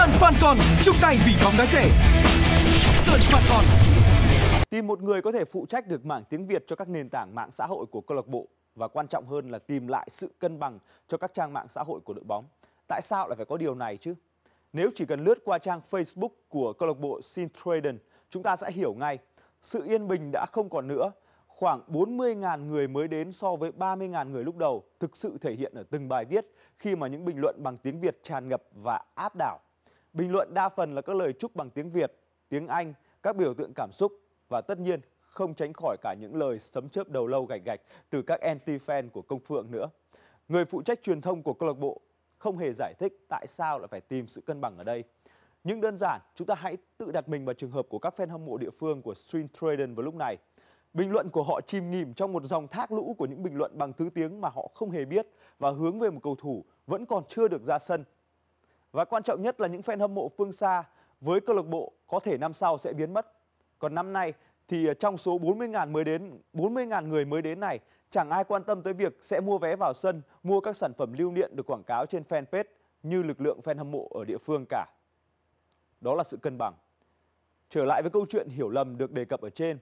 Sơn Phan Con, chung tay vì bóng đá trẻ. Sơn Phan Con. Tìm một người có thể phụ trách được mảng tiếng Việt cho các nền tảng mạng xã hội của câu lạc bộ và quan trọng hơn là tìm lại sự cân bằng cho các trang mạng xã hội của đội bóng. Tại sao lại phải có điều này chứ? Nếu chỉ cần lướt qua trang Facebook của câu lạc bộ Sintraden, chúng ta sẽ hiểu ngay. Sự yên bình đã không còn nữa. Khoảng 40.000 người mới đến so với 30.000 người lúc đầu thực sự thể hiện ở từng bài viết khi mà những bình luận bằng tiếng Việt tràn ngập và áp đảo. Bình luận đa phần là các lời chúc bằng tiếng Việt, tiếng Anh, các biểu tượng cảm xúc và tất nhiên không tránh khỏi cả những lời sấm chớp đầu lâu gạch gạch từ các anti-fan của Công Phượng nữa. Người phụ trách truyền thông của câu lạc bộ không hề giải thích tại sao lại phải tìm sự cân bằng ở đây. Nhưng đơn giản, chúng ta hãy tự đặt mình vào trường hợp của các fan hâm mộ địa phương của Stream Traden vào lúc này. Bình luận của họ chìm nghỉm trong một dòng thác lũ của những bình luận bằng thứ tiếng mà họ không hề biết và hướng về một cầu thủ vẫn còn chưa được ra sân và quan trọng nhất là những fan hâm mộ phương xa với câu lạc bộ có thể năm sau sẽ biến mất. Còn năm nay thì ờ, trong số 40.000 mới đến 40.000 người mới đến này, chẳng ai quan tâm tới việc sẽ mua vé vào sân, mua các sản phẩm lưu niệm được quảng cáo trên fanpage như lực lượng fan hâm mộ ở địa phương cả. Đó là sự cân bằng. Trở lại với câu chuyện hiểu lầm được đề cập ở trên,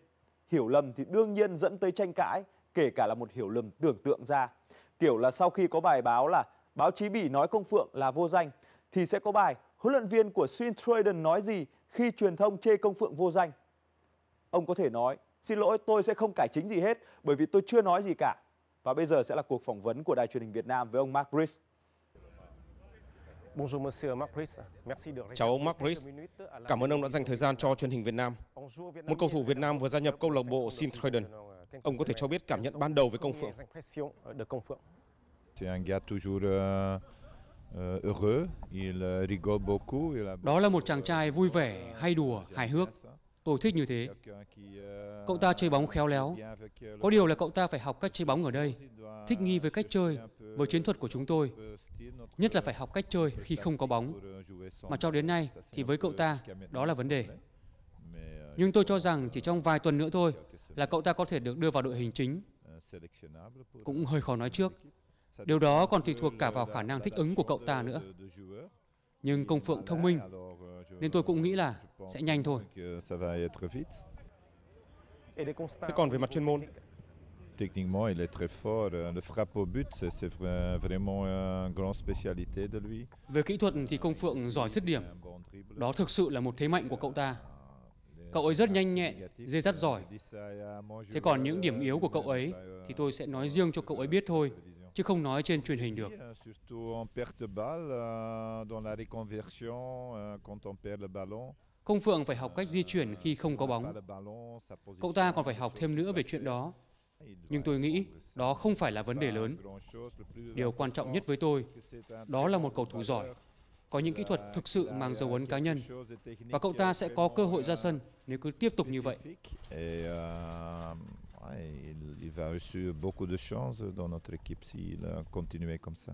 hiểu lầm thì đương nhiên dẫn tới tranh cãi, kể cả là một hiểu lầm tưởng tượng ra. Kiểu là sau khi có bài báo là báo chí bỉ nói công phượng là vô danh thì sẽ có bài huấn luyện viên của Shin Troiden nói gì khi truyền thông chê công phượng vô danh. Ông có thể nói, xin lỗi tôi sẽ không cải chính gì hết bởi vì tôi chưa nói gì cả. Và bây giờ sẽ là cuộc phỏng vấn của Đài truyền hình Việt Nam với ông Mark Brice. Bonjour, monsieur Mark Brice. Merci de... Cháu Mark Brice, à cảm ơn ông đã dành thời gian cho truyền hình Việt Nam. Một cầu thủ Việt Nam vừa gia nhập câu lạc bộ Shin Troiden. Ông có thể cho biết cảm nhận ban đầu về công phượng. Ờ, euh, đó là một chàng trai vui vẻ, hay đùa, hài hước. Tôi thích như thế. Cậu ta chơi bóng khéo léo. Có điều là cậu ta phải học cách chơi bóng ở đây, thích nghi với cách chơi, với chiến thuật của chúng tôi. Nhất là phải học cách chơi khi không có bóng. Mà cho đến nay thì với cậu ta, đó là vấn đề. Nhưng tôi cho rằng chỉ trong vài tuần nữa thôi là cậu ta có thể được đưa vào đội hình chính. Cũng hơi khó nói trước, Điều đó còn tùy thuộc cả vào khả năng thích ứng của cậu ta nữa. Nhưng công phượng thông minh, nên tôi cũng nghĩ là sẽ nhanh thôi. Thế còn về mặt chuyên môn, techniquement, il est très fort. Le frappe au but, c'est vraiment une grande spécialité de lui. Về kỹ thuật thì Công Phượng giỏi dứt điểm. Đó thực sự là một thế mạnh của cậu ta. Cậu ấy rất nhanh nhẹn, dê dắt giỏi. Thế còn những điểm yếu của cậu ấy thì tôi sẽ nói riêng cho cậu ấy biết thôi chứ không nói trên truyền hình được. Euh, euh, Công euh, Phượng phải học cách di chuyển khi không có bóng. Cậu ta còn phải học thêm nữa về chuyện đó. Nhưng tôi nghĩ đó không phải là vấn đề lớn. Điều quan trọng nhất với tôi, đó là một cầu thủ giỏi, có những kỹ thuật thực sự mang dấu ấn cá nhân và cậu ta sẽ có cơ hội ra sân nếu cứ tiếp tục như vậy a reçu beaucoup de chance dans notre équipe s'il a continué comme ça.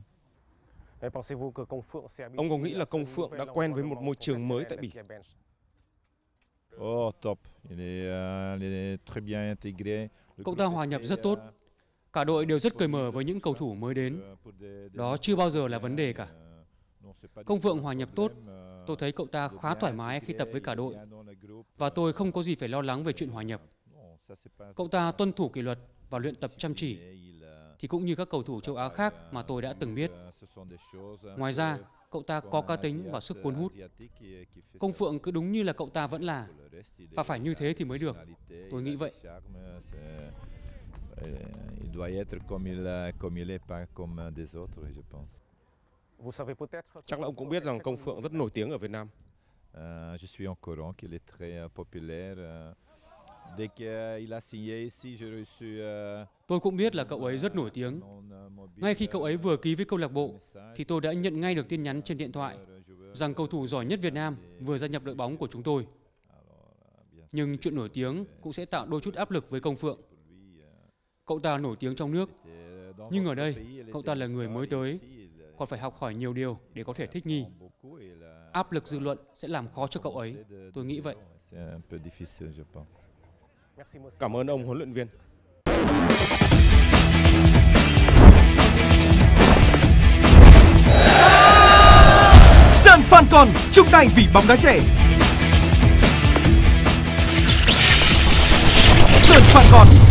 Ông có nghĩ là Công Phượng đã quen với một môi trường mới tại Bỉ? Oh, top. Il est, euh, il est très bien intégré. Cậu ta hòa nhập rất tốt. Euh, cả đội đều rất cởi mở với những cầu thủ mới đến. Đó chưa bao giờ là vấn đề euh, cả. Công Phượng hòa nhập tốt. Tôi thấy cậu ta khá thoải mái khi tập với cả đội. Và tôi không có gì phải lo lắng về chuyện hòa nhập. Cậu ta tuân thủ kỷ luật và luyện tập chăm chỉ thì cũng như các cầu thủ châu Á khác mà tôi đã từng biết. Ngoài ra, cậu ta có cá tính và sức cuốn hút. Công Phượng cứ đúng như là cậu ta vẫn là, và phải như thế thì mới được. Tôi nghĩ vậy. Chắc là ông cũng biết rằng Công Phượng rất nổi tiếng ở Việt Nam. Euh, je suis en courant qu'il est très euh, populaire euh, Ờ, tôi cũng biết là cậu ấy rất nổi tiếng. Ngay khi cậu ấy vừa ký với câu lạc bộ, thì tôi đã nhận ngay được tin nhắn trên điện thoại rằng cầu thủ giỏi nhất Việt Nam vừa gia nhập đội bóng của chúng tôi. Nhưng chuyện nổi tiếng cũng sẽ tạo đôi chút áp lực với Công Phượng. Cậu ta nổi tiếng trong nước, nhưng ở đây cậu ta là người mới tới, còn phải học hỏi nhiều điều để có thể thích nghi. Áp lực dư luận sẽ làm khó cho cậu ấy, tôi nghĩ vậy. Cảm ơn ông huấn luyện viên. San Phan Con, chung tay vì bóng đá trẻ. Sơn Phan Con